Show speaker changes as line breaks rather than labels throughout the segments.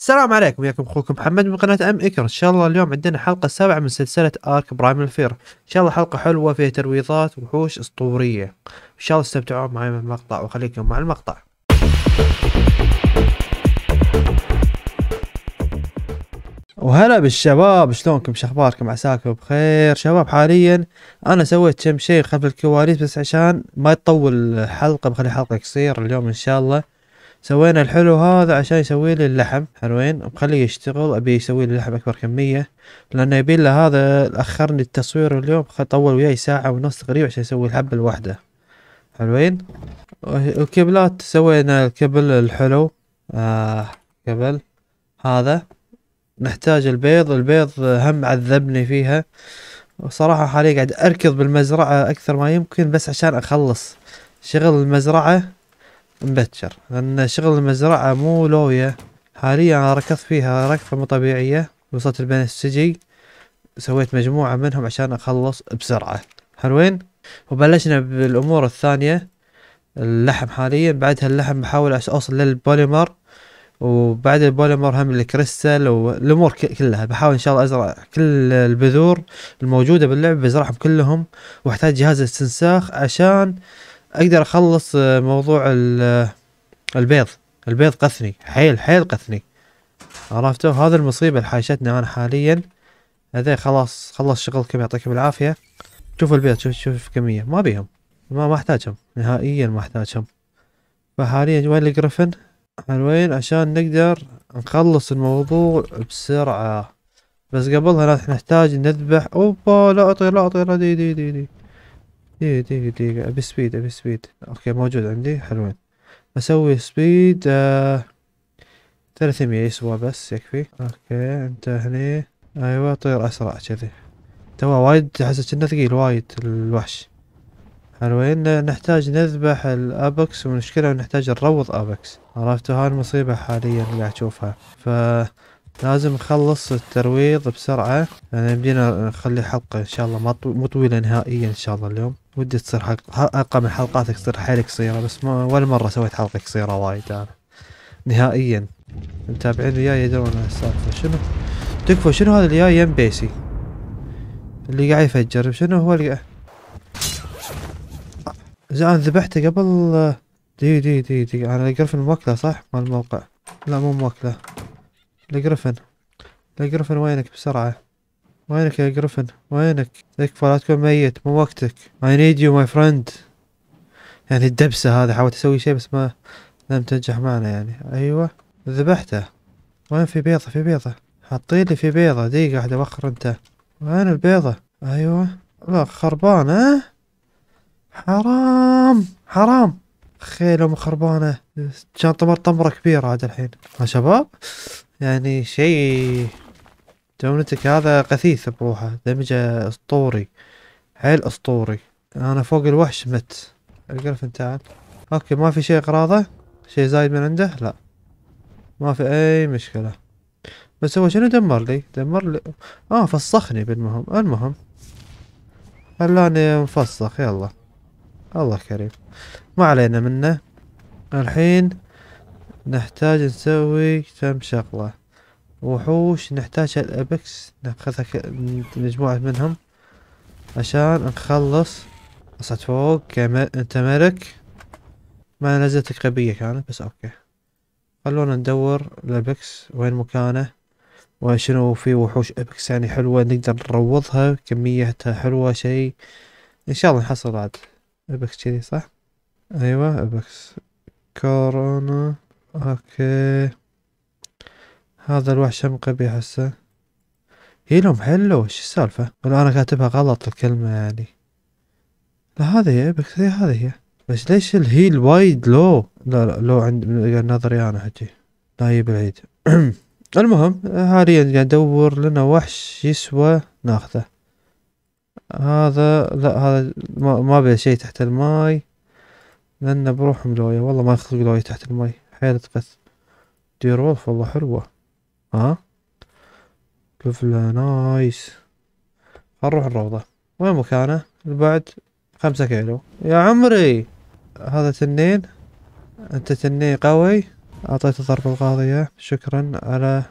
السلام عليكم وياكم اخوكم محمد من قناه ام اكر ان شاء الله اليوم عندنا حلقه سابعة من سلسله ارك برايم فير ان شاء الله حلقه حلوه فيها ترويضات وحوش اسطوريه ان شاء الله استمتعوا معي من المقطع وخليكم مع المقطع وهلا بالشباب شلونكم شخباركم عساكم بخير شباب حاليا انا سويت كم شيء خلف الكواليس بس عشان ما يطول الحلقه بخلي حلقه قصيره اليوم ان شاء الله سوينا الحلو هذا عشان يسوي لي اللحم حلوين مخليه يشتغل ابي يسوي لي لحم اكبر كميه لانه يبي له هذا اخرني التصوير اليوم طول وياي ساعه ونص تقريبا عشان يسوي الحبه الواحده حلوين الكبلات سوينا الكبل الحلو آه كبل هذا نحتاج البيض البيض هم عذبني فيها وصراحة حاليا قاعد أركض بالمزرعة أكثر ما يمكن بس عشان أخلص شغل المزرعة مبكر لان شغل المزرعة مو لوية حاليا انا ركضت فيها ركضة مو طبيعية وصلت البنفسجي سويت مجموعة منهم عشان اخلص بسرعة حلوين وبلشنا بالامور الثانية اللحم حاليا بعدها اللحم بحاول اوصل للبوليمر وبعد البوليمر هم الكريستال والامور كلها بحاول ان شاء الله ازرع كل البذور الموجوده باللعب بزرعهم كلهم واحتاج جهاز استنساخ عشان اقدر اخلص آه، موضوع آه، البيض البيض قثني حيل حيل قثني عرفتوا هذا المصيبة اللي حاشتنا انا حاليا هذا خلاص خلص شغلكم يعطيكم العافية شوفوا البيض شوف شوف كمية ما بيهم ما ما احتاجهم نهائيا ما احتاجهم فحاليا وين الجرفن وين عشان نقدر نخلص الموضوع بسرعة بس قبلها نحتاج نذبح اوبا لا اطير لا اطير دي دي دي, دي. دقيقة دقيقة دقيقة أبي سبيد أبي سبيد أوكي موجود عندي حلوين أسوي سبيد آه ثلاثمية يسوى بس يكفي أوكي أنت هني أيوة طير أسرع كذي توا وايد أحس كنا ثقيل وايد الوحش حلوين نحتاج نذبح الأبكس والمشكلة نحتاج نروض أبكس عرفتوا هاي المصيبة حاليا قاعد تشوفها ف لازم نخلص الترويض بسرعة يعني بدينا نخلي حلقة إن شاء الله مو طويلة نهائيا إن شاء الله اليوم ودي تصير حلقة, من حلقاتك تصير حيل قصيرة بس ما ولا مرة سويت حلقة قصيرة وايد أنا نهائيا المتابعين وياي يدرون السالفة شنو تكفى شنو هذا اللي جاي يم بيسي اللي قاعد يفجر شنو هو اللي أنا ذبحته قبل دي دي دي دي انا الجرفن موكله صح مال الموقع لا مو موكله الجرفن الجرفن وينك بسرعه وينك يا جريفن وينك تكفى لا تكون ميت مو وقتك I need you my friend يعني الدبسة هذا حاولت اسوي شيء بس ما لم تنجح معنا يعني ايوه ذبحته وين في بيضة في بيضة حطي لي في بيضة دقيقة واحدة وخر انت وين البيضة ايوه لا خربانة حرام حرام خيل ام خربانة كان طمر طمرة كبيرة عاد الحين يا شباب يعني شيء دونتك هذا قثيث بروحه دمجه اسطوري حيل اسطوري انا فوق الوحش مت القرفن تعال اوكي ما في شيء اقراضه شيء زايد من عنده لا ما في اي مشكلة بس هو شنو دمر لي دمر لي اه فسخني بالمهم المهم خلاني مفسخ يلا الله كريم ما علينا منه الحين نحتاج نسوي كم شغله وحوش نحتاجها الابكس ناخذها مجموعة منهم عشان نخلص اصعد فوق كما انت ملك ما نزلت غبية كانت بس اوكي خلونا ندور الابكس وين مكانه وشنو في وحوش ابكس يعني حلوة نقدر نروضها كميتها حلوة شي ان شاء الله نحصل بعد ابكس كذي صح ايوه ابكس كورونا اوكي هذا الوحش شم قبيح هسه هيلهم حلو شو السالفة ولا أنا كاتبها غلط الكلمة يعني لا هذه هي بكثير هذه هي بس ليش الهيل وايد لو لا لا لو عند يعني نظري أنا هجي نايب العيد المهم حاليا قاعد ندور لنا وحش يسوى ناخذه هذا لا هذا ما, ما بيه شي تحت الماي لأنه بروحهم ملوية والله ما يخلق لوية تحت الماي حيل تقث دير والله حلوة ها آه. طفلة نايس نروح الروضة وين مكانه بعد خمسة كيلو يا عمري هذا تنين انت تنين قوي اعطيته ضرب القاضية شكرا على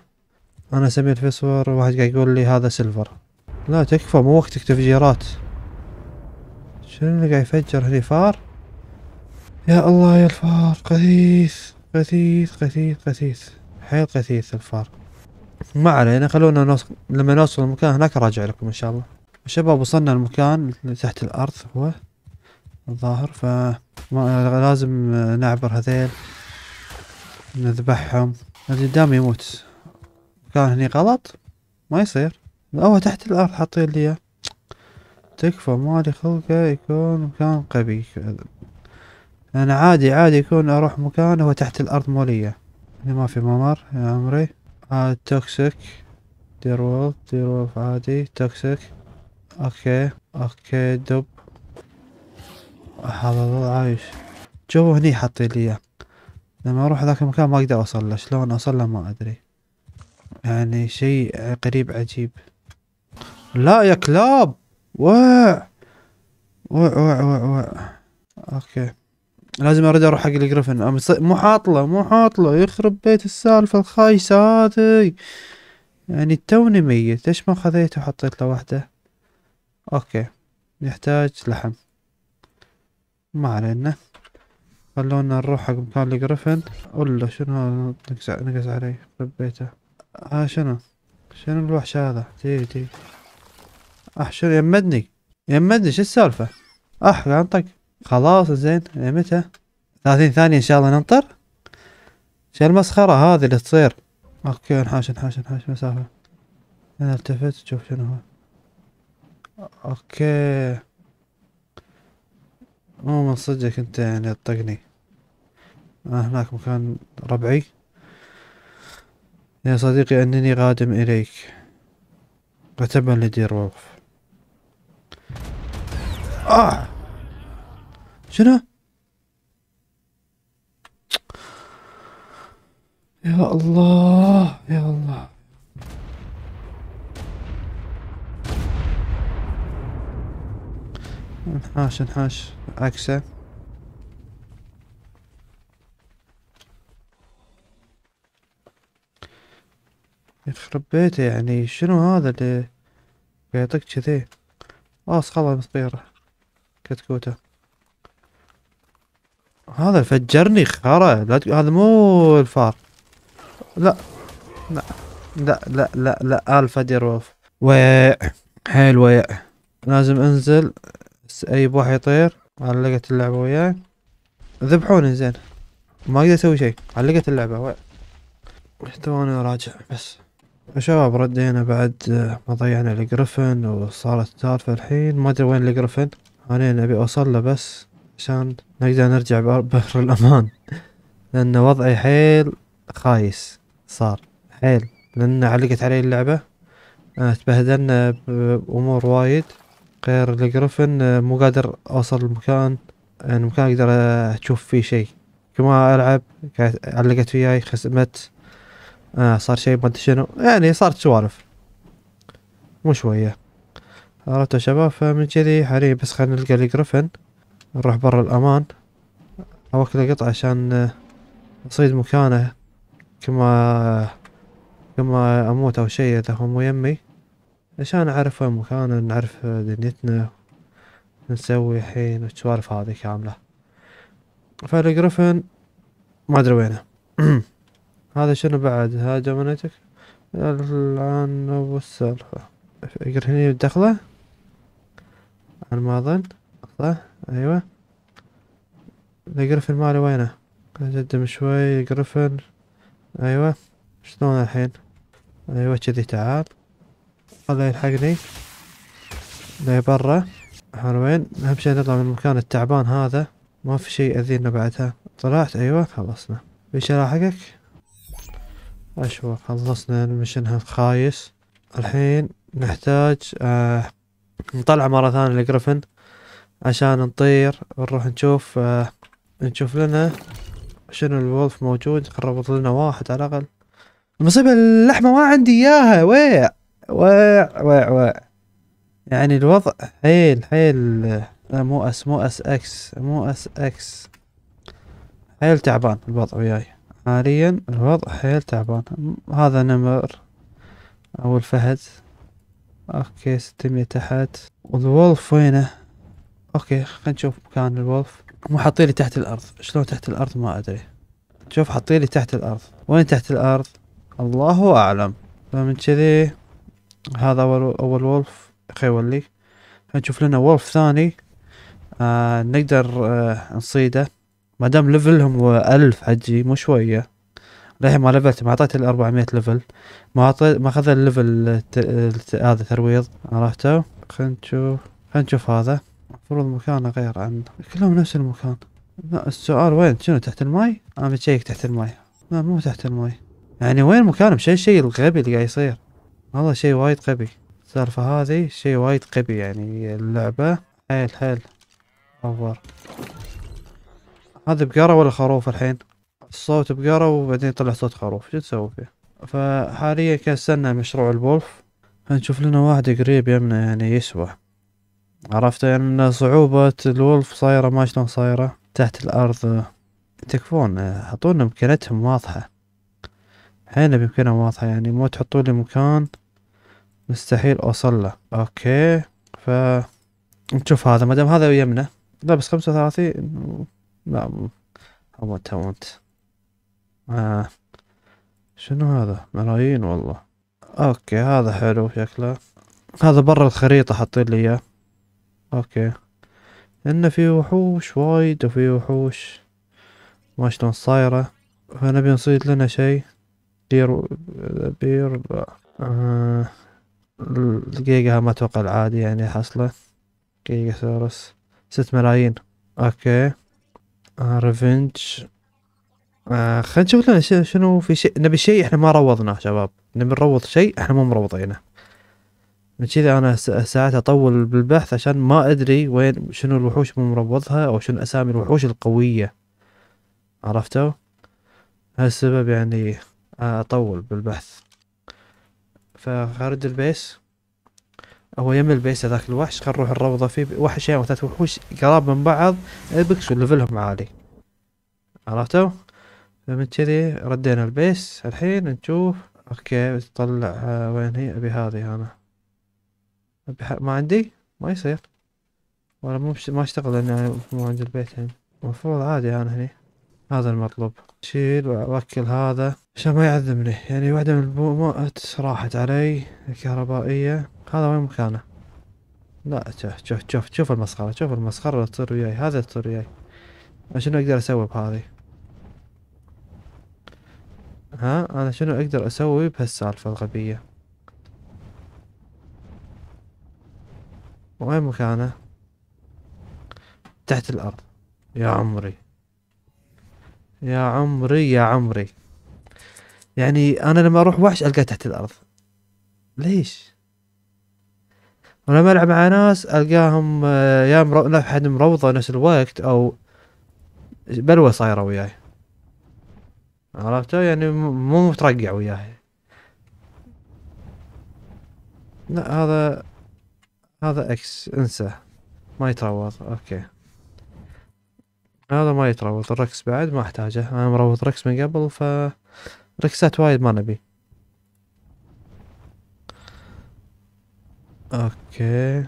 انا سمي الفسور واحد قاعد يقول لي هذا سيلفر لا تكفى مو وقتك تفجيرات شنو اللي قاعد يفجر هني فار يا الله يا الفار قثيث قثيث قثيث قثيث حيل قثيث الفار ما علينا خلونا نوصل لما نوصل المكان هناك راجع لكم ان شاء الله شباب وصلنا المكان تحت الارض هو الظاهر ف لازم نعبر هذيل نذبحهم اللي قدام يموت كان هني غلط ما يصير هو تحت الارض حاطين لي اياه تكفى مالي خلقه يكون مكان قبي انا عادي عادي يكون اروح مكان هو تحت الارض مولية هنا ما في ممر يا عمري هذا توكسيك دير وولف دير وولف عادي توكسيك اوكي اوكي دب هذا عايش جو هني حاطين لي اياه لما اروح ذاك المكان ما اقدر اوصل له شلون اوصل له ما ادري يعني شيء قريب عجيب لا يا كلاب وع وع وع وع, وع. اوكي لازم ارد اروح حق الجريفن مو حاطله مو حاطله يخرب بيت السالفه الخايسه هذه يعني توني ميت ليش ما خذيته وحطيت له واحده اوكي نحتاج لحم ما علينا خلونا نروح حق مكان الجريفن ولا شنو نقص نقص علي يخرب بيته ها آه شنو شنو الوحش هذا تي تي احشر أه، يمدني يمدني شو السالفه اح أه، انطق خلاص زين يعني متى ثلاثين ثانية ان شاء الله ننطر شو المسخرة هذه اللي تصير اوكي انحاش انحاش انحاش مسافة انا التفت شوف شنو هو اوكي مو من صدقك انت يعني تطقني انا آه، هناك مكان ربعي يا صديقي انني قادم اليك قتبا لدير وقف آه شنو؟ يا الله يا الله انحاش انحاش عكسه يخرب بيته يعني شنو هذا اللي بيعطيك كذي خلاص خلاص بطيرة كتكوته هذا فجرني خرا لا تقول هذا مو الفار لا لا لا لا لا, لا الفجر وف ويع حيل ويع لازم انزل اي بوح يطير علقت اللعبة وياي ذبحوني زين ما اقدر اسوي شيء علقت اللعبة ويع احتواني راجع بس شباب ردينا بعد ما ضيعنا الجريفن وصارت سالفة الحين ما ادري وين الجريفن انا ابي اوصل له بس عشان نقدر نرجع بحر الأمان لأن وضعي حيل خايس صار حيل لأن علقت علي اللعبة تبهدلنا بأمور وايد غير الجرفن مو قادر أوصل المكان المكان يعني أقدر أشوف فيه شيء كما ألعب علقت وياي خسمت آه، صار شيء ما شنو يعني صارت سوالف مو شوية عرفتوا شباب فمن كذي حاليا بس خلينا نلقى الجرفن نروح برا الأمان أوكله قطع عشان آه، أصيد مكانه كما كما أموت أو شي إذا هو يمي عشان أعرف وين مكانه نعرف دنيتنا نسوي الحين والسوالف هذه كاملة فالجرفن ما أدري وينه هذا شنو بعد هاجم منيتك الآن والسالفة هني دخله على ما أظن صح ايوه ذا جريفن مالي وينه قدم شوي جريفن ايوه شلون الحين ايوه كذي تعال خله يلحقني لا برا حلوين اهم شي نطلع من المكان التعبان هذا ما في شي يأذينا بعدها طلعت ايوه خلصنا في شي لاحقك اشوى خلصنا المشن الخايس الحين نحتاج آه نطلع مرة ثانية لجريفن عشان نطير نروح نشوف آه نشوف لنا شنو الولف موجود قربت لنا واحد على الأقل المصيبة اللحمة ما عندي إياها ويع ويع ويع ويع يعني الوضع حيل حيل لا مو اس اكس مو اس اكس حيل تعبان الوضع وياي حاليا الوضع حيل تعبان هذا نمر او الفهد اوكي ستمية تحت والولف وينه اوكي خلينا نشوف مكان الولف مو حاطين لي تحت الارض شلون تحت الارض ما ادري شوف حاطين لي تحت الارض وين تحت الارض الله اعلم فمن كذي هذا اول اول ولف خيولي نشوف لنا ولف ثاني آه نقدر آه نصيده ما دام ليفلهم ألف حجي مو شوية للحين ما لفلت ما عطيت ال 400 ليفل ما اعطيت ما اخذ الليفل هذا ترويض عرفته خلينا نشوف خلينا نشوف هذا المفروض مكانه غير عن كلهم نفس المكان لا السؤال وين شنو تحت الماي انا بتشيك تحت الماي لا مو تحت الماي يعني وين مكانهم شيء شيء الغبي اللي قاعد يصير والله شيء وايد غبي السالفة هذه شيء وايد غبي يعني اللعبة حيل حيل اوفر هذا بقرة ولا خروف الحين الصوت بقرة وبعدين طلع صوت خروف شو تسوي فيه فحاليا كسلنا مشروع البولف هنشوف لنا واحد قريب يمنا يعني يسوى عرفت يعني صعوبة الولف صايرة ما شلون صايرة تحت الأرض تكفون حطونا مكانتهم واضحة هنا بإمكانها واضحة يعني مو تحطوا لي مكان مستحيل أوصل له أوكي ف نشوف هذا مادام هذا يمنا لا بس خمسة وثلاثين لا أموت أموت آه. شنو هذا ملايين والله أوكي هذا حلو شكله هذا برا الخريطة حاطين لي إياه اوكي لان في وحوش وايد وفي وحوش ما شلون صايرة فنبي نصيد لنا شي بير بير آه الجيجا ما اتوقع العادي يعني حصله جيجا ثورس ست ملايين اوكي آه ريفنج آه خلينا نشوف لنا شنو في شيء نبي شيء احنا ما روضناه شباب نبي نروض شيء احنا مو مروضينه من كذا انا ساعات اطول بالبحث عشان ما ادري وين شنو الوحوش من مربضها او شنو اسامي الوحوش القويه عرفتوا هالسبب يعني اطول بالبحث فخارج البيس هو يم البيس هذاك الوحش خل نروح الروضة فيه وحشين يعني وثلاث ثلاث وحوش قراب من بعض ابكس وليفلهم عالي عرفتوا فمن كذي ردينا البيس الحين نشوف اوكي بتطلع آه، وين هي ابي هذه انا ما عندي ما يصير ولا مو ما اشتغل لان مو عند البيت هنا يعني. المفروض عادي انا هني هذا المطلوب شيل واوكل هذا عشان ما يعذبني يعني واحدة من البومات راحت علي الكهربائية هذا وين مكانه لا شوف شوف شوف شوف المسخرة شوف المسخرة اللي تصير وياي هذا تصير وياي شنو اقدر اسوي بهذه ها انا شنو اقدر اسوي بهالسالفة الغبية وين مكانه تحت الارض يا عمري يا عمري يا عمري يعني انا لما اروح وحش القى تحت الارض ليش ولما العب مع ناس القاهم آه، يا مرو... حد مروضه نفس الوقت او بلوه صايره وياي عرفتوا يعني مو مترقع وياي لا هذا هذا اكس انسى ما يتروض اوكي هذا ما يتروض الركس بعد ما احتاجه انا مروض ركس من قبل ف ركسات وايد ما نبي اوكي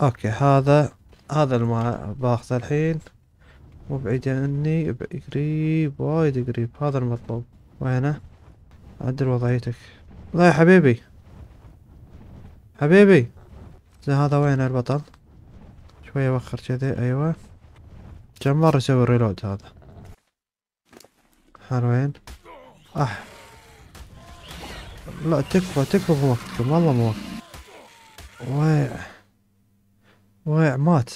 اوكي هذا هذا الماء باخذه الحين مو بعيد عني قريب وايد قريب هذا المطلوب وينه عدل وضعيتك لا يا حبيبي حبيبي زين هذا وين البطل شوية وخر كذي ايوه كم مرة يسوي ريلود هذا حلوين اح لا تكفى تكفى مو وقتكم والله مو وقتكم ويع ويع مات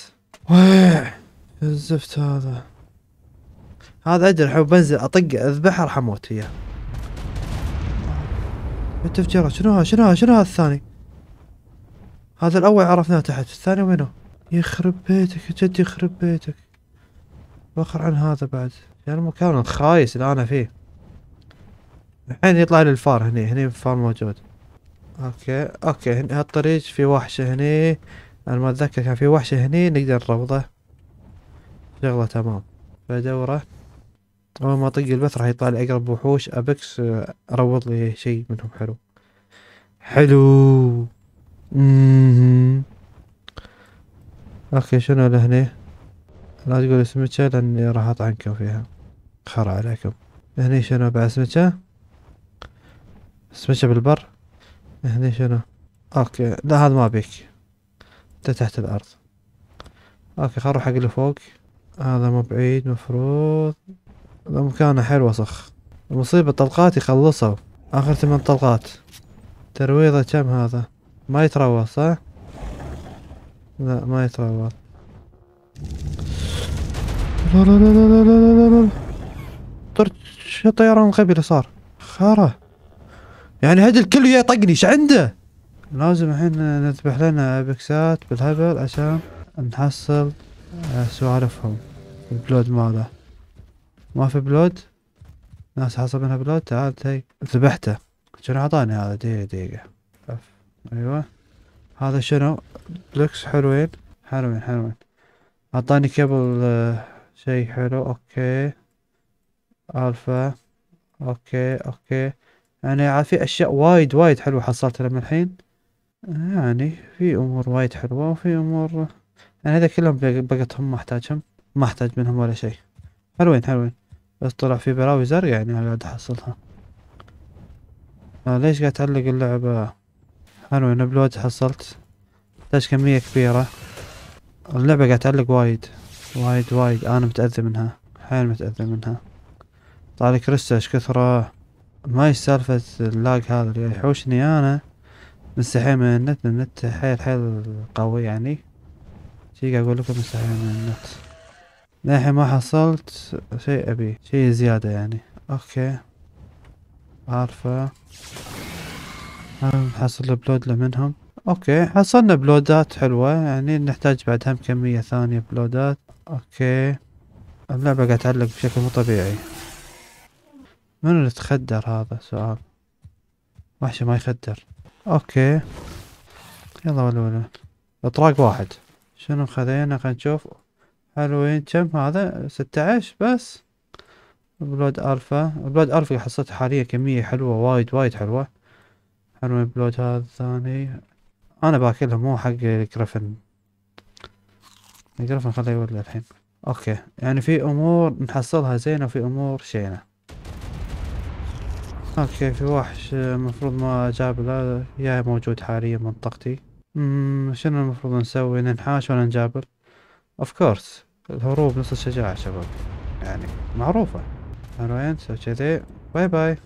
ويع الزفت هذا هذا اجرحه وبنزل اطق اذبحه راح اموت وياه التفجيرات شنو هذا شنو هذا شنو هذا الثاني هذا الأول عرفناه تحت الثاني وينه يخرب بيتك جد يخرب بيتك وخر عن هذا بعد يعني المكان الخايس اللي أنا فيه الحين يطلع لي الفار هني هني الفار موجود اوكي اوكي هنا الطريق في وحشة هني انا ما اتذكر كان في وحشة هني نقدر نروضه شغلة تمام بدوره اول ما اطق البث راح يطلع لي اقرب وحوش ابكس اروض لي شيء منهم حلو حلو مم. اوكي شنو لهنا لا تقول اسمكه لاني راح اطعنكم فيها خرا عليكم هني شنو بعد اسمكه اسمكه بالبر هني شنو اوكي لا هذا ما بيك انت تحت الارض اوكي خل اروح حق اللي فوق هذا مو بعيد مفروض هذا مكانه حلو وسخ المصيبة طلقاتي خلصوا اخر ثمان طلقات ترويضة كم هذا ما يتروض صح؟ لا ما يتروض لا لا لا لا لا لا لا لا لا لا طيران غبي صار خاره يعني هذا الكل يطقني ايش عنده لازم الحين نذبح لنا ابيكسات بالهبل عشان نحصل آه، سوالفهم البلود ماله ما في بلود ناس حصل منها بلود تعال تي ذبحته شنو اعطاني هذا دقيقة دقيقة ايوه هذا شنو لوكس حلوين حلوين حلوين اعطاني كابل آه، شي حلو اوكي الفا اوكي اوكي يعني في اشياء وايد وايد حلوه حصلتها لما الحين يعني في امور وايد حلوه وفي امور يعني هذا كلهم بقتهم ما احتاجهم ما احتاج منهم ولا شيء حلوين حلوين بس طلع في براوي زرقاء يعني قاعد احصلها آه، ليش قاعد تعلق اللعبه حلو انا بلود حصلت احتاج كمية كبيرة اللعبة قاعد تعلق وايد وايد وايد انا متأذي منها حيل متأذي منها طالع كريستا ايش كثرة ما سالفة اللاج هذا اللي يحوشني انا مستحيل من النت النت حيل حيل قوي يعني شي قاعد اقول لكم مستحيل من النت للحين ما حصلت شيء ابي شيء زيادة يعني اوكي عارفة حصل بلود منهم اوكي حصلنا بلودات حلوة يعني نحتاج بعد هم كمية ثانية بلودات اوكي اللعبة قاعد تعلق بشكل مو طبيعي منو اللي تخدر هذا سؤال وحشة ما يخدر اوكي يلا ولا ولا اطراق واحد شنو خذينا خلينا نشوف حلوين كم هذا ستة عشر بس بلود الفا بلود الفا حصلت حاليا كمية حلوة وايد وايد حلوة حلو البلوت هذا الثاني انا باكلهم مو حق جريفن جريفن خليه يولع الحين اوكي يعني في امور نحصلها زينة وفي امور شينة اوكي في وحش المفروض ما جاب لا يا موجود حاليا منطقتي امم شنو المفروض نسوي ننحاش ولا نجابر اوف كورس الهروب نص الشجاعة شباب يعني معروفة وين سوي كذي باي باي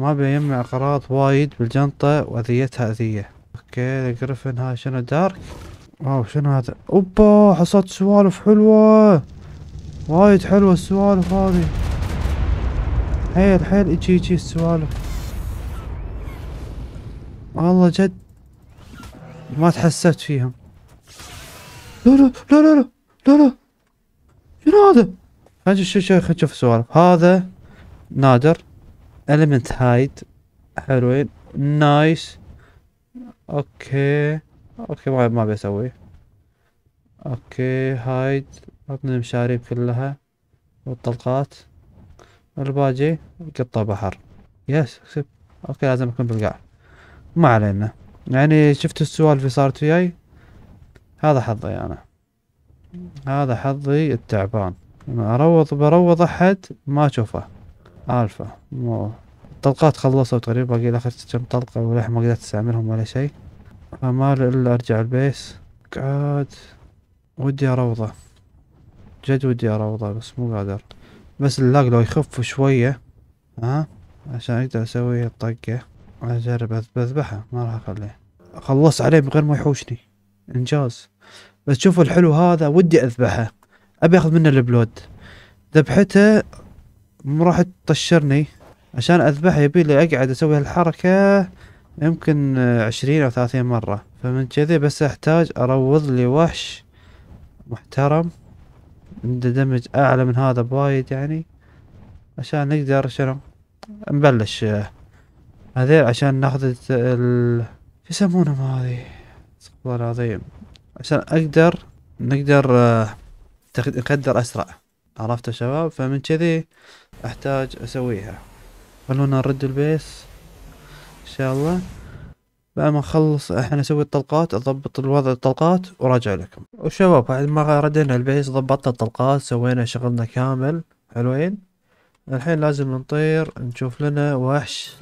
ما بيجمع أغراض وايد بالجنطة وأذيتها أذية اوكي الجريفن هاي شنو دارك واو شنو هذا اوبا حصلت سوالف حلوة وايد حلوة السوالف هذي حيل حيل اجي اجي السوالف والله جد ما تحسست فيهم لا لا لا لا لا لا لا شنو هذا؟ خلنا نشوف خلينا نشوف السوالف هذا نادر element هايد حلوين نايس اوكي اوكي ما ما بسوي اوكي هايد عطني المشاريب كلها والطلقات الباجي قطة بحر يس اكسب اوكي لازم اكون بالقاع ما علينا يعني شفت السوالف اللي صارت وياي هذا حظي انا هذا حظي التعبان اروض بروض احد ما اشوفه الفا مو الطلقات خلصوا تقريبا باقي اخر كم طلقة وللحين ما قدرت استعملهم ولا شي فما الا ارجع البيس قاعد ودي اروضه جد ودي اروضه بس مو قادر بس اللاج لو يخف شوية ها عشان اقدر اسوي الطقة اجرب اذبحها ما راح اخليه خلصت عليه من غير ما يحوشني انجاز بس شوفوا الحلو هذا ودي اذبحه ابي اخذ منه البلود ذبحته راح تطشرني عشان اذبحها يبي لي اقعد اسوي هالحركة يمكن عشرين او ثلاثين مرة فمن كذي بس احتاج اروض لي وحش محترم عنده دمج اعلى من هذا بوايد يعني عشان نقدر شنو نبلش هذيل عشان ناخذ ال شو يسمونهم هذي استغفر العظيم عشان اقدر نقدر آه، نقدر اسرع عرفت يا شباب فمن كذي احتاج اسويها خلونا نرد البيس ان شاء الله بعد ما نخلص احنا نسوي الطلقات اضبط الوضع الطلقات وراجع لكم وشباب بعد ما ردينا البيس ضبطنا الطلقات سوينا شغلنا كامل حلوين الحين لازم نطير نشوف لنا وحش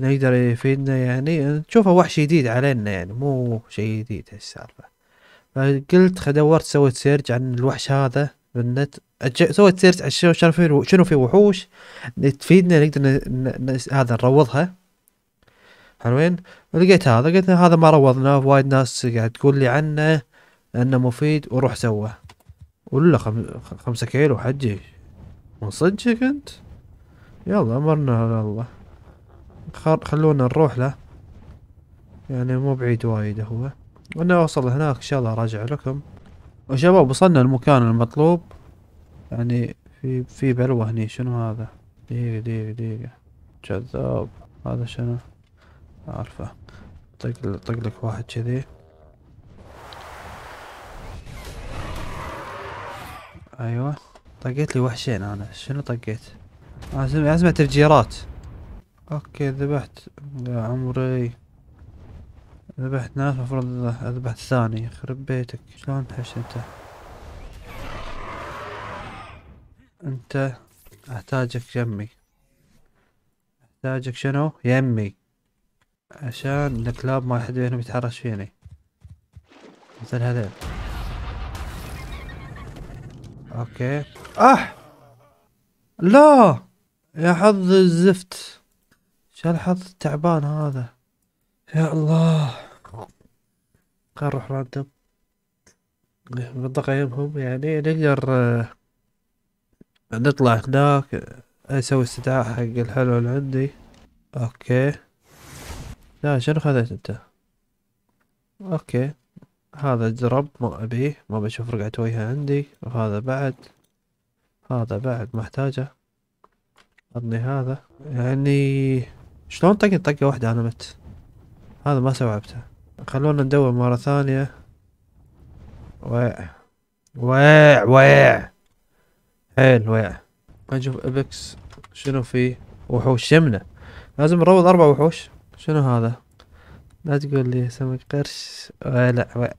نقدر يفيدنا يعني نشوفه وحش جديد علينا يعني مو شي جديد هالسالفة فقلت خدورت سويت سيرج عن الوحش هذا بالنت سويت سيرت على شنو في شنو في وحوش تفيدنا نقدر ن... هذا نروضها حلوين لقيت هذا قلت هذا ما روضناه وايد ناس قاعد تقول لي عنه انه مفيد وروح سواه ولا خم... خمسة كيلو حجي من صدقك انت يلا امرنا على الله خل... خلونا نروح له يعني مو بعيد وايد هو وانا اوصل هناك ان شاء الله راجع لكم وشباب وصلنا المكان المطلوب يعني في في بلوة هني شنو هذا دقيقة دقيقة دقيقة جذاب هذا شنو عارفه طق طق لك واحد كذي ايوه طقيت لي وحشين انا شنو طقيت لازم لازم تفجيرات اوكي ذبحت يا عمري ذبحت ناس المفروض اذبح الثاني يخرب بيتك شلون تحش انت انت احتاجك يمي احتاجك شنو يمي عشان الكلاب ما حد منهم يتحرش فيني مثل هذيل اوكي اح آه! لا يا حظ الزفت شال حظ التعبان هذا يا الله خلينا نروح راندوم يمهم يعني نقدر آه، نطلع هناك اسوي آه، استدعاء حق الحلو اللي عندي اوكي لا شنو خذيت انت اوكي هذا جرب ما ابيه ما بشوف رقعة وجهه عندي وهذا بعد هذا بعد محتاجه اضني هذا يعني شلون طقت طقة واحدة انا مت هذا ما استوعبته خلونا ندور مرة ثانية ويع ويع ويع حيل ويع نشوف ابكس شنو فيه وحوش شمنة لازم نروض اربع وحوش شنو هذا لا تقول لي سمك قرش ويع لا ويع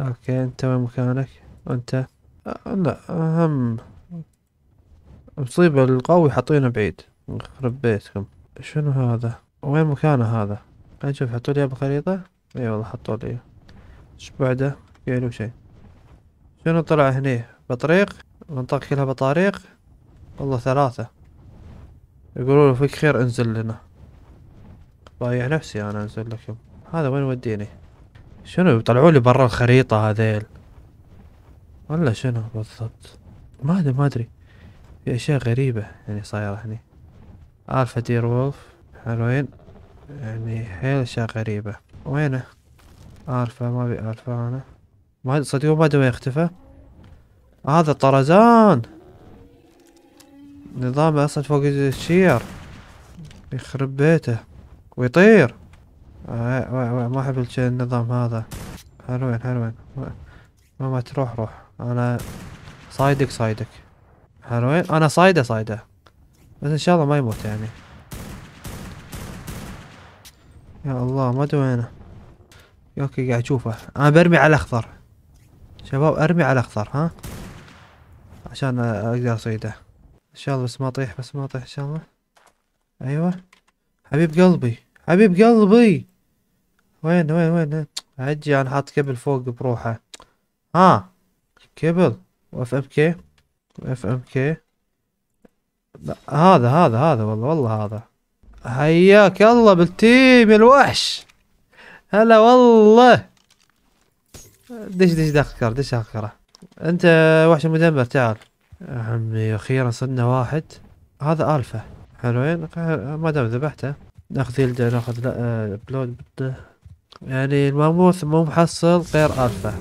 اوكي انت وين مكانك انت آه، لا اهم مصيبة القوي حاطينه بعيد يخرب بيتكم شنو هذا وين مكانه هذا نشوف حطولي بخريطة اي والله حطوا لي ايش بعده قالوا شيء شنو طلع هني بطريق منطقة كلها بطاريق والله ثلاثة يقولوا له فيك خير انزل لنا بايع نفسي انا انزل لكم هذا وين وديني شنو يطلعوا لي برا الخريطة هذيل ولا شنو بالضبط ما ادري ما ادري في اشياء غريبة يعني صايرة هني الفا دير وولف حلوين يعني حيل اشياء غريبة وينه الفا ما ابي الفا انا ما صدق ما ادري وين اختفى هذا طرزان نظامه اصلا فوق الشير يخرب بيته ويطير آه وي وي ما احب النظام هذا حلوين حلوين ما تروح روح انا صايدك صايدك حلوين انا صايده صايده بس ان شاء الله ما يموت يعني يا الله ما ادري وينه اوكي قاعد اشوفه انا برمي على الاخضر شباب ارمي على الاخضر ها عشان اقدر اصيده ان شاء الله بس ما اطيح بس ما اطيح ان شاء الله ايوه حبيب قلبي حبيب قلبي وين وين وين اجي انا حاط كبل فوق بروحه ها كبل واف ام كي واف ام كي هذا هذا هذا والله والله هذا حياك الله بالتيم الوحش هلا والله دش دش دخكر دش دخكره انت وحش المدمر تعال يا عمي اخيرا صرنا واحد هذا الفا حلوين ما دام ذبحته ناخذ يلدا ناخذ لا آه، بلود يعني الماموث مو محصل غير الفا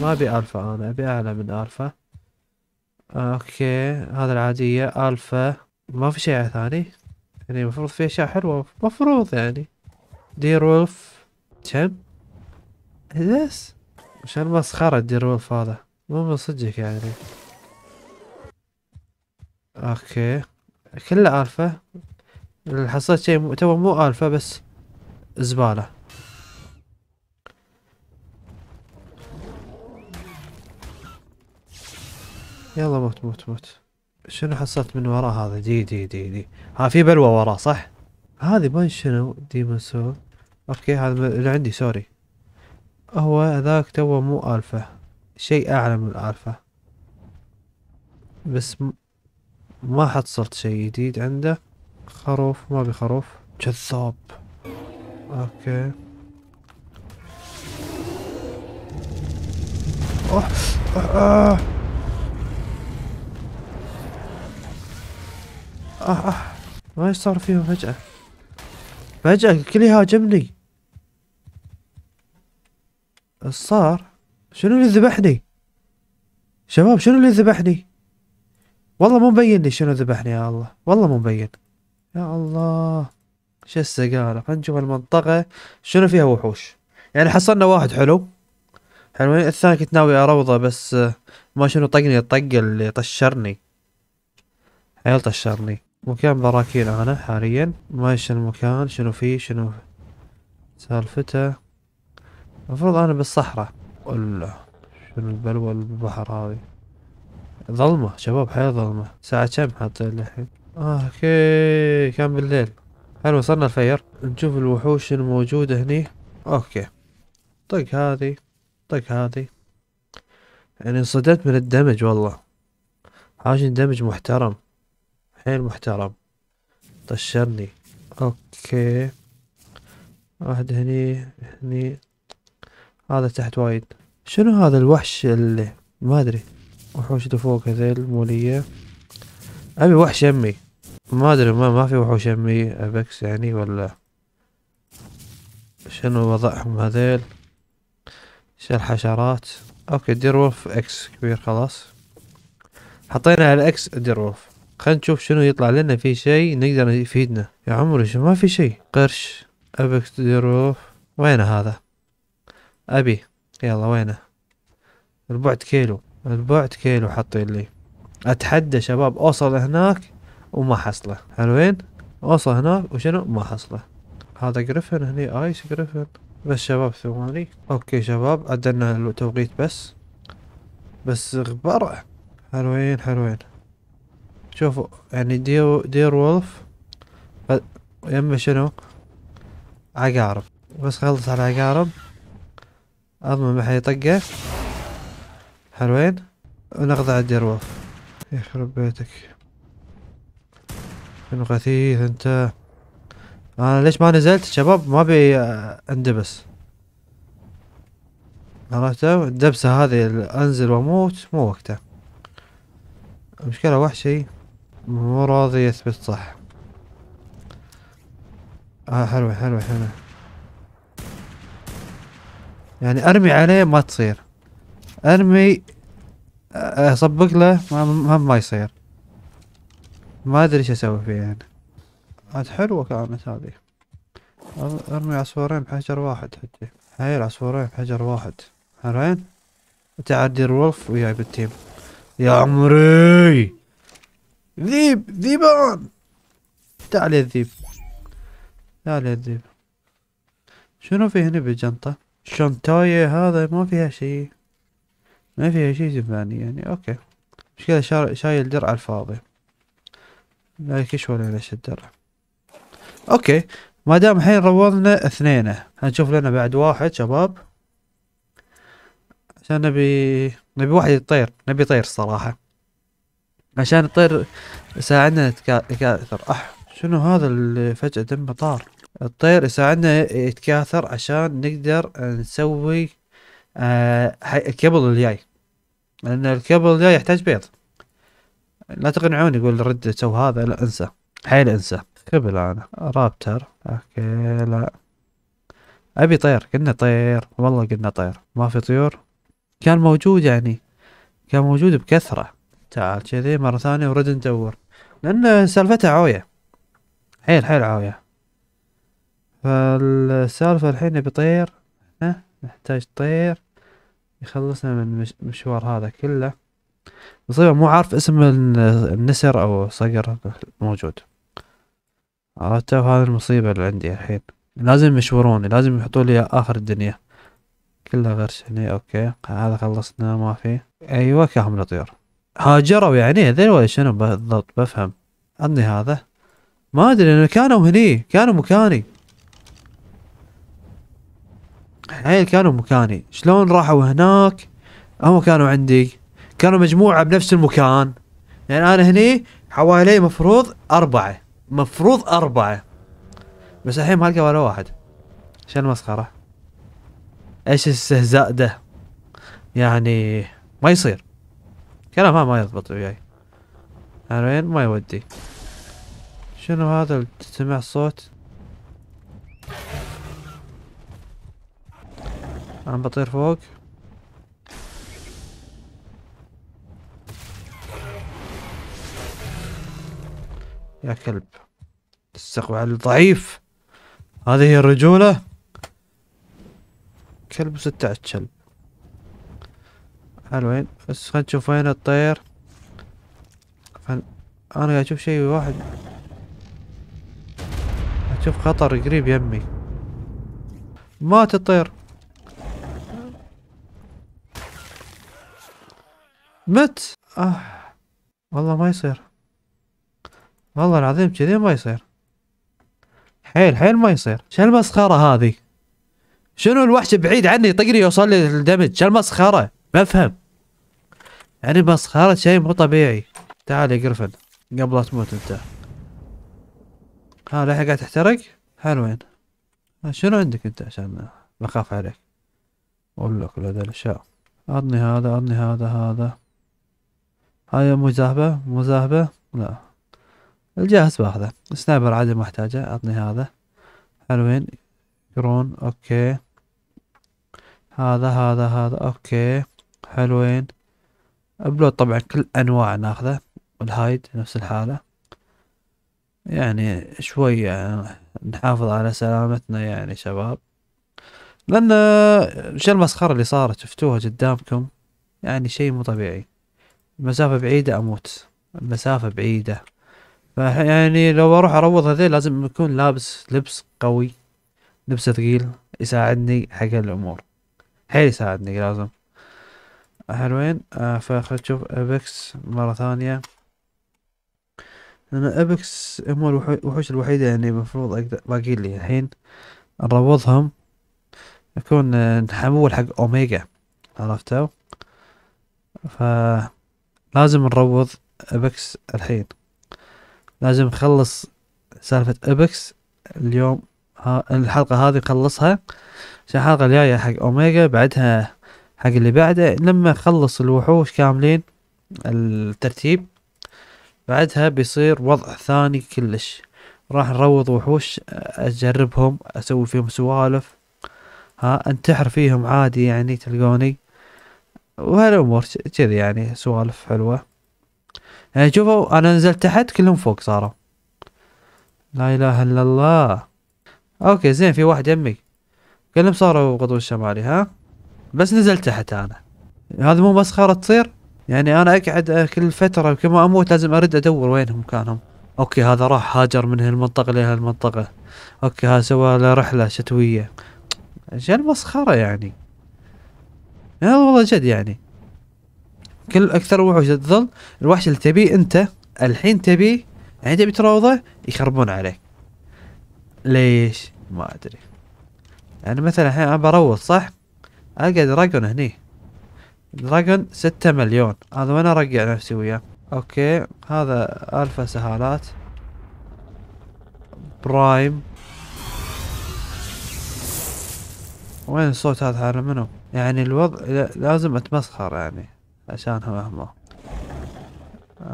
ما ابي الفا انا ابي اعلى من الفا اوكي هذا العادية الفا ما في شيء ثاني يعني المفروض فيها أشياء حلوة مفروض يعني دير وولف كم ذس مش مسخرة دير وولف هذا مو من صدقك يعني اوكي كله الفا اللي حصلت شيء تو مو الفا بس زبالة يلا موت موت موت شنو حصلت من وراه هذا دي دي دي دي ها في بلوى وراه صح هذه ما شنو ديمون سول اوكي هذا اللي عندي سوري هو هذاك توه مو الفا شيء اعلى من الالفا بس ما حصلت شيء جديد عنده خروف ما بخروف جذاب اوكي أوه. اه, أه. آه آه ما صار فيهم فجأة فجأة الكل يهاجمني صار شنو اللي ذبحني شباب شنو اللي ذبحني والله مو مبين لي شنو ذبحني يا الله والله مو مبين يا الله شو السقالة خلينا نشوف المنطقة شنو فيها وحوش يعني حصلنا واحد حلو حلو الثاني كنت ناوي اروضه بس آه، ما شنو طقني الطق اللي طشرني عيل طشرني مكان براكين أنا حاليا ما شنو المكان شنو فيه شنو سالفته المفروض أنا بالصحراء ولا شنو البلوى البحر هذي ظلمة شباب حيل ظلمة ساعة كم حاطين الحين اوكي كان بالليل هل وصلنا الفير نشوف الوحوش الموجودة هني اوكي طق هذي طق هذي يعني انصدمت من الدمج والله عاش دمج محترم حيل محترم طشرني اوكي واحد هني هني هذا تحت وايد شنو هذا الوحش اللي ما ادري وحوش اللي فوق هذيل مولية ابي وحش يمي ما ادري ما, ما في وحوش يمي ابكس يعني ولا شنو وضعهم هذيل شال حشرات اوكي دير وولف اكس كبير خلاص حطينا على الاكس دير وولف خلينا نشوف شنو يطلع لنا في شيء نقدر يفيدنا يا عمري شو ما في شيء قرش ابيكس ظروف وين هذا ابي يلا وينه البعد كيلو البعد كيلو حاطين لي اتحدى شباب اوصل هناك وما حصله حلوين اوصل هناك وشنو ما حصله هذا جريفن هني ايس جريفن بس شباب ثواني اوكي شباب عدلنا التوقيت بس بس غبرة حلوين حلوين شوفوا يعني دير دير وولف يما شنو عقارب بس خلص على عقارب اضمن ما حد يطقه حلوين ونقضى على الدير وولف يخرب بيتك شنو غثيث انت انا ليش ما نزلت شباب ما بي اندبس آه، عرفتوا الدبسة هذه انزل واموت مو وقته المشكلة وحشي مو راضي يثبت صح اه حلوة حلوة حلوة يعني ارمي عليه ما تصير ارمي آه، اصبق له ما, ما, ما يصير ما ادري ايش اسوي فيه يعني عاد حلوة كانت هذه ارمي عصفورين بحجر واحد حتى هاي العصفورين بحجر واحد حلوين تعدي الولف وياي بالتيم يا عمري ذيب ذيبان تعال يا الذيب تعال يا الذيب شنو في هنا بالجنطة شنطاية هذا ما فيها شيء ما فيها شيء زباني يعني اوكي مشكلة شايل درع الفاضي لا يكش ولا ليش الدرع اوكي ما دام الحين روضنا اثنين هنشوف لنا بعد واحد شباب عشان نبي نبي واحد يطير نبي يطير الصراحة عشان الطير يساعدنا نتكاثر أح شنو هذا اللي فجأة دمه طار الطير يساعدنا يتكاثر عشان نقدر نسوي آه الكبل الجاي لأن الكبل الجاي يحتاج بيض لا تقنعوني يقول رد سو هذا لا انسى حيل انسى كبل انا رابتر اوكي لا ابي طير قلنا طير والله قلنا طير ما في طيور كان موجود يعني كان موجود بكثره تعال كذي مرة ثانية ورد ندور لأن سالفتها عوية حيل حيل عوية فالسالفة الحين نبي طير ها نحتاج طير يخلصنا من المشوار هذا كله مصيبة مو عارف اسم النسر أو صقر موجود عرفت هذه المصيبة اللي عندي الحين لازم يشوروني لازم يحطوا لي آخر الدنيا كلها غير شني أوكي هذا خلصنا ما في أيوة كهم الطيور هاجروا يعني هذين ولا شنو بالضبط بفهم عطني هذا ما ادري انا كانوا هني كانوا مكاني حيل كانوا مكاني شلون راحوا هناك هم كانوا عندي كانوا مجموعة بنفس المكان يعني انا هني حوالي مفروض اربعة مفروض اربعة بس الحين ما القى ولا واحد شو المسخرة ايش الاستهزاء ده يعني ما يصير كلامها ما يضبط وياي عارفين ما يودي شنو هذا تسمع الصوت عم بطير فوق يا كلب تستقوى على الضعيف هذه هي الرجولة كلب ستة على حلوين بس خلينا نشوف وين الطير فن... انا قاعد اشوف شيء واحد اشوف خطر قريب يمي مات الطير مت آه. والله ما يصير والله العظيم كذي ما يصير حيل حيل ما يصير شو المسخرة هذه شنو الوحش بعيد عني يطقني يوصل لي الدمج شو المسخرة ما افهم يعني مسخرة شيء مو طبيعي تعال يا جرفن قبل لا تموت انت ها الحين قاعد تحترق حلوين شنو عندك انت عشان بخاف عليك اقول لك كل هذا الاشياء عطني هذا عطني هذا هذا هاي مزاهبة مزاهبة لا الجاهز باخذه سنايبر عادي ما احتاجه عطني هذا حلوين جرون اوكي هذا هذا هذا اوكي حلوين ابلود طبعا كل انواع ناخذه والهايد نفس الحالة يعني شوي يعني نحافظ على سلامتنا يعني شباب لان شو المسخرة اللي صارت شفتوها قدامكم يعني شيء مو طبيعي المسافة بعيدة اموت المسافة بعيدة يعني لو اروح اروض هذيل لازم اكون لابس لبس قوي لبس ثقيل يساعدني حق الامور حيل يساعدني لازم حلوين آه فخلت تشوف ابيكس مرة ثانية لأن ابيكس هم الوحوش الوحيدة يعني المفروض باقي لي الحين نروضهم يكون آه، نحول حق أوميجا عرفتوا فلازم نروض ابيكس الحين لازم نخلص سالفة ابيكس اليوم ها الحلقة هذه نخلصها عشان الحلقة الجاية حق أوميجا بعدها حق اللي بعده لما خلص الوحوش كاملين الترتيب بعدها بيصير وضع ثاني كلش راح نروض وحوش اجربهم اسوي فيهم سوالف ها انتحر فيهم عادي يعني تلقوني وهالامور كذي يعني سوالف حلوه يعني شوفوا انا نزلت تحت كلهم فوق صاروا لا اله الا الله اوكي زين في واحد يمي كلهم صاروا غضون الشمالي ها بس نزلت تحت انا هذا مو مسخره تصير يعني انا اقعد كل فتره كل ما اموت لازم ارد ادور وينهم كانهم اوكي هذا راح هاجر من هالمنطقه لهالمنطقه اوكي هذا سوى له رحله شتويه ايش المسخره يعني, يعني لا والله جد يعني كل اكثر وحوش تظل الوحش اللي تبيه انت الحين تبيه يعني تبي تروضه يخربون عليك ليش ما ادري يعني مثلا الحين انا بروض صح القى دراجون هني دراجون ستة مليون هذا وين ارقع نفسي وياه اوكي هذا الفا سهالات برايم وين الصوت هذا على منو يعني الوضع لازم اتمسخر يعني عشانهم هم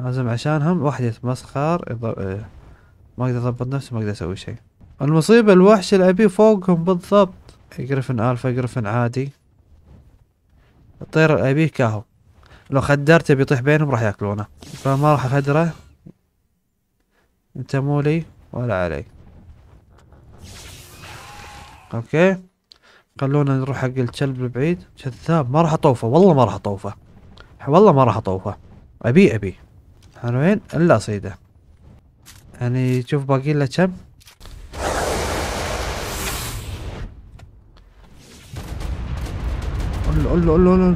لازم عشانهم واحد يتمسخر آه، ما اقدر اضبط نفسي ما اقدر اسوي شيء المصيبة الوحش اللي ابيه فوقهم بالضبط جريفن الفا جريفن عادي الطير ابيه كاهو لو خدرته بيطيح بينهم راح ياكلونه فما راح اخدره انت مو لي ولا علي اوكي خلونا نروح حق الكلب البعيد كذاب ما راح اطوفه والله ما راح اطوفه والله ما راح اطوفه ابي ابي حلوين الا اصيده يعني شوف باقي له كم قول له قول له قول له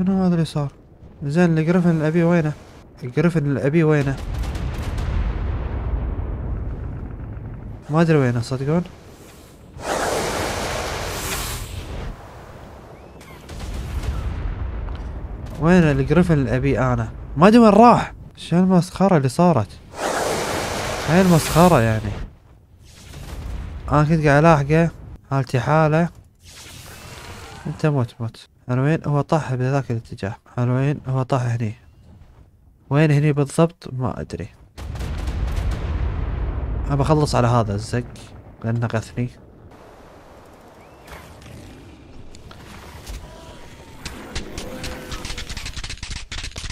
هنا ما ادري صار زين الجريفن اللي ابيه وينه الجريفن اللي ابيه وينه ما ادري وينه صدقون وين الجريفن اللي ابيه انا ما ادري وين راح شو المسخره اللي صارت هاي المسخره يعني انا كنت قاعد الاحقه حالتي حاله انت موت موت حلوين هو طاح بذاك الاتجاه حلوين هو طاح هني وين هني بالضبط ما ادري ابى اخلص على هذا الزق لانه غثني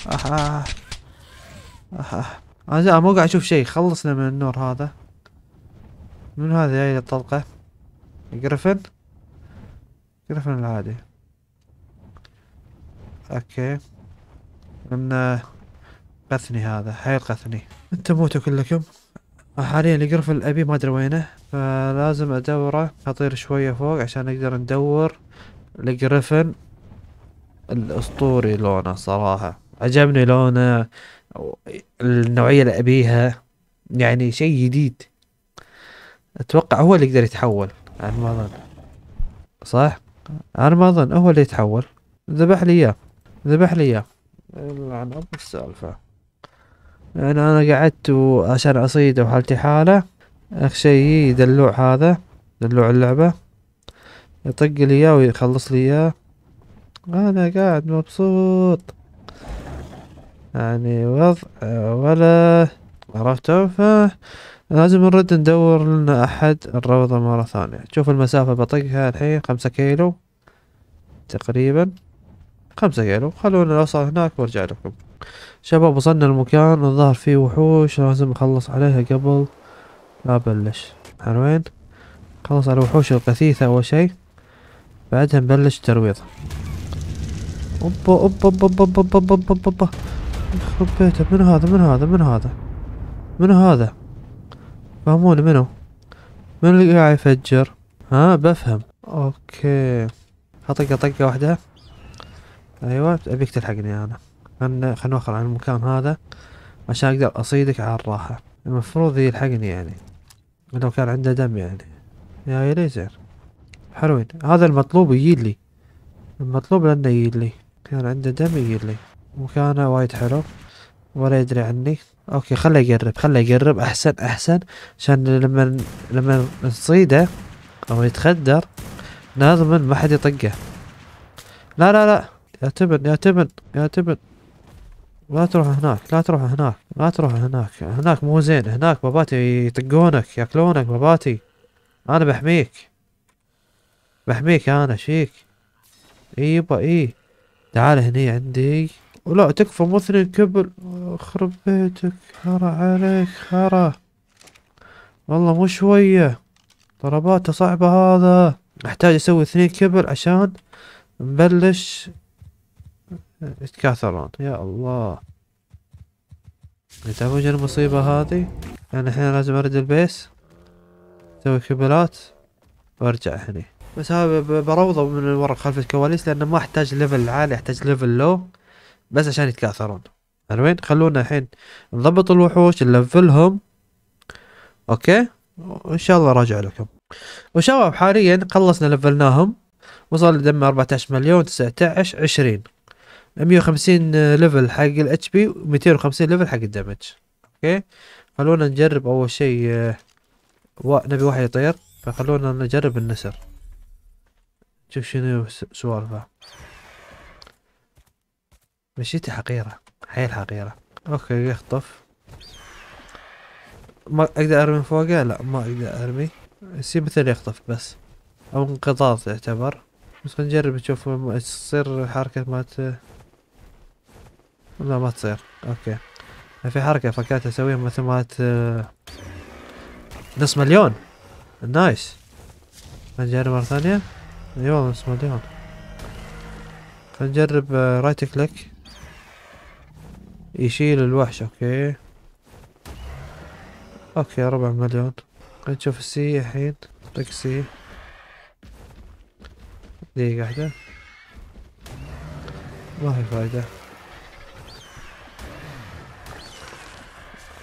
اها اها انا آه. آه، آه. مو قاعد اشوف شيء خلصنا من النور هذا من هذا جاي الطلقه جريفن جرفن العادي اوكي من قثني هذا حيل قثني انت موتوا كلكم حاليا القرفل ابي ما ادري وينه فلازم ادوره اطير شويه فوق عشان نقدر ندور القرفن الاسطوري لونه صراحه عجبني لونه النوعيه اللي ابيها يعني شيء جديد اتوقع هو اللي يقدر يتحول عن ما صح انا ما اظن هو اللي يتحول ذبح لي اياه ذبح لي اياه عن اب السالفه يعني انا قعدت عشان اصيده وحالتي حاله اخشي دلوع هذا دلوع اللعبه يطق لي اياه ويخلص لي اياه انا قاعد مبسوط يعني وضع ولا عرفته فلازم نرد ندور لنا أحد الروضة مرة ثانية شوف المسافة بطقها الحين خمسة كيلو تقريبا خمسة كيلو خلونا نوصل هناك وارجع لكم شباب وصلنا المكان الظهر فيه وحوش لازم نخلص عليها قبل لا بلش حلوين خلص على الوحوش القثيثة أول شي بعدها نبلش ترويض اوبا اوبا اوبا اوبا اوبا اوبا اوبا اوبا يخرب بيته من هذا من هذا من هذا منو هذا فهموني منو من اللي قاعد يفجر ها بفهم اوكي هطقه طقه واحده ايوه ابيك تلحقني انا خلنا خلنا نوخر عن المكان هذا عشان اقدر اصيدك على الراحه المفروض يلحقني يعني لو كان عنده دم يعني يا ليزر حلوين هذا المطلوب يجيلي المطلوب لانه يجيلي كان عنده دم يجيلي مكانه وايد حلو ولا يدري عني اوكي خله يقرب خله يقرب احسن احسن عشان لما لما نصيده او يتخدر نضمن ما حد يطقه لا لا لا يا تبن يا تبن يا تبن لا تروح هناك لا تروح هناك لا تروح هناك هناك مو زين هناك باباتي يطقونك ياكلونك باباتي انا بحميك بحميك انا شيك اي يبا اي تعال هني عندي ولا تكفى مو اثنين كبل خرب بيتك هرا عليك هرا والله مو شوية ضرباته صعبة هذا احتاج اسوي اثنين كبل عشان نبلش يتكاثرون يا الله انت شنو المصيبة هذي يعني الحين لازم ارد البيس اسوي كبلات وارجع هني بس هذا بروضه من ورا خلف الكواليس لانه ما احتاج ليفل عالي احتاج ليفل لو بس عشان يتكاثرون حلوين خلونا الحين نضبط الوحوش نلفلهم اوكي وان شاء الله راجع لكم وشباب حاليا خلصنا لفلناهم وصل دم 14 مليون 19 20 150 ليفل حق الاتش بي و250 ليفل حق الدمج اوكي خلونا نجرب اول شيء آه، و... نبي واحد يطير فخلونا نجرب النسر شوف شنو سوالفه مشيتي حقيرة حيل حقيرة اوكي يخطف ما اقدر ارمي فوقه لا ما اقدر ارمي يصير مثل يخطف بس او انقضاض يعتبر بس خلينا نجرب نشوف تصير الحركة مالت لا ما تصير اوكي يعني في حركة فكرت اسويها مثل مالت نص مليون نايس نجرب مرة ثانية اي والله نص مليون نجرب رايت آه، كليك يشيل الوحش اوكي اوكي ربع مليون نشوف السي الحين نعطيك سي دقيقة واحدة ما في فايدة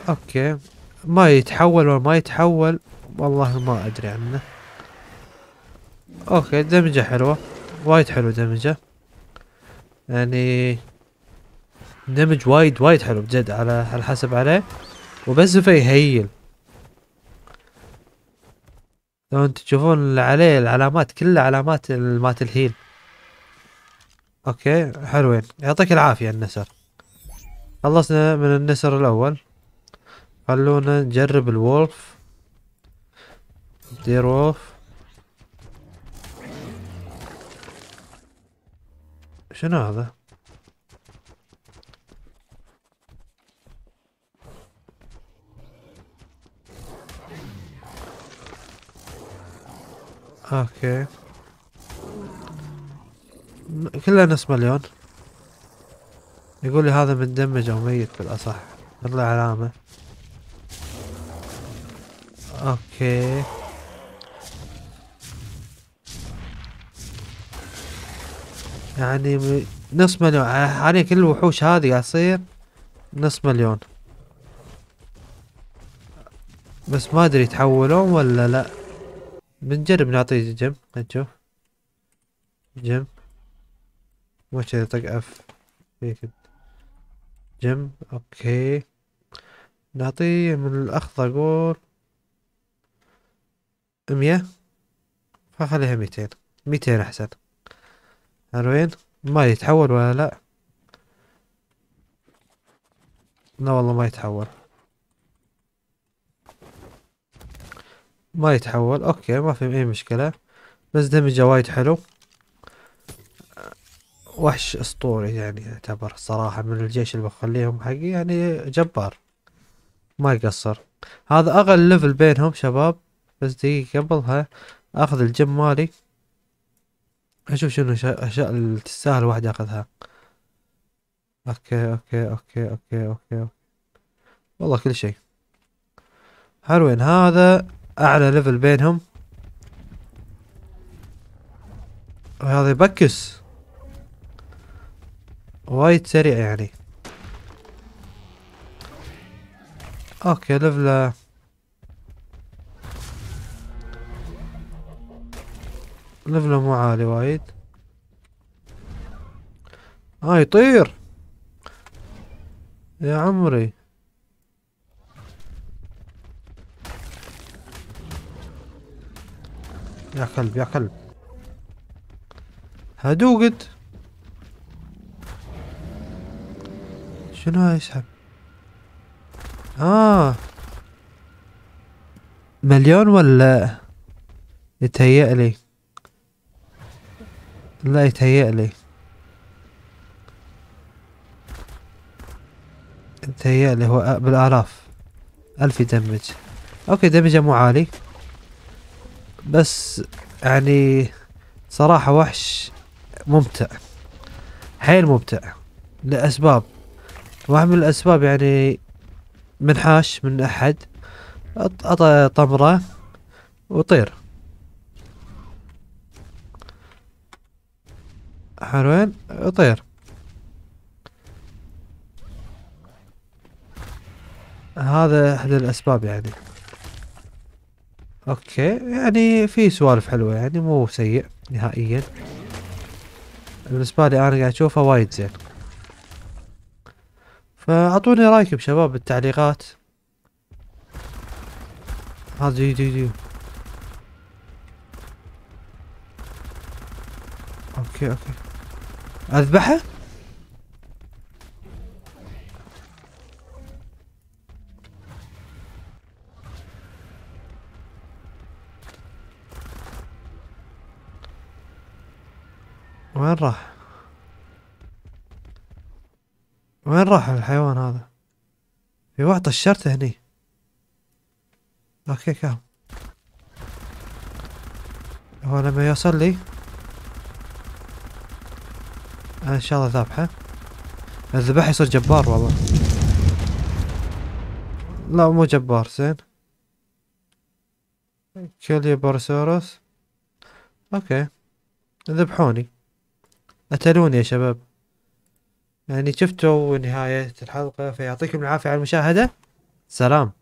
اوكي ما يتحول ولا ما يتحول والله ما ادري عنه اوكي دمجة حلوة وايد حلو دمجة يعني دمج وايد وايد حلو بجد على على حسب عليه وبزفه يهيل لو انتم تشوفون عليه العلامات كلها علامات مات الهيل اوكي حلوين يعطيك العافية النسر خلصنا من النسر الاول خلونا نجرب الولف دير وولف شنو هذا اوكي كلها نص مليون يقول لي هذا مندمج او ميت بالاصح يطلع علامة اوكي يعني نص مليون حاليا يعني كل الوحوش هذي يصير تصير نص مليون بس ما ادري يتحولون ولا لا بنجرب نعطيه جيم نشوف جيم وش طق اف جيم اوكي نعطيه من الاخضر اقول مية فخليها ميتين ميتين احسن حلوين ما يتحول ولا لا لا والله ما يتحول ما يتحول اوكي ما في اي مشكلة بس دمجه وايد حلو وحش اسطوري يعني يعتبر صراحة من الجيش اللي بخليهم حقي يعني جبار ما يقصر هذا اغلى ليفل بينهم شباب بس دقيقة قبلها اخذ الجيم مالي اشوف شنو الاشياء اللي تستاهل واحد ياخذها اوكي اوكي اوكي اوكي اوكي, أوكي. والله كل شيء حلوين هذا اعلى ليفل بينهم وهذا يبكس وايد سريع يعني اوكي ليفله آه. ليفله مو عالي وايد اه يطير يا عمري يا كلب يا كلب هدو قد شنو يسحب اه مليون ولا يتهيأ لي لا يتهيأ لي يتهيأ لي هو بالآلاف ألف دمج أوكي دمجه مو عالي بس يعني صراحة وحش ممتع حيل ممتع لأسباب واحد من الأسباب يعني منحاش من أحد أعطى طمرة وطير حلوين وطير هذا أحد الأسباب يعني اوكي يعني في سوالف حلوه يعني مو سيء نهائيا بالنسبه لي انا قاعد اشوفه وايد زين فاعطوني رايكم شباب بالتعليقات هذا دي دي دي اوكي اوكي اذبحه وين راح وين راح الحيوان هذا في واحد طشرته هني اوكي كام هو لما يوصل لي انا ان شاء الله ذابحه الذبح يصير جبار والله لا مو جبار زين كيلي اوكي ذبحوني قتلوني يا شباب يعني شفتوا نهاية الحلقة فيعطيكم العافية على المشاهدة سلام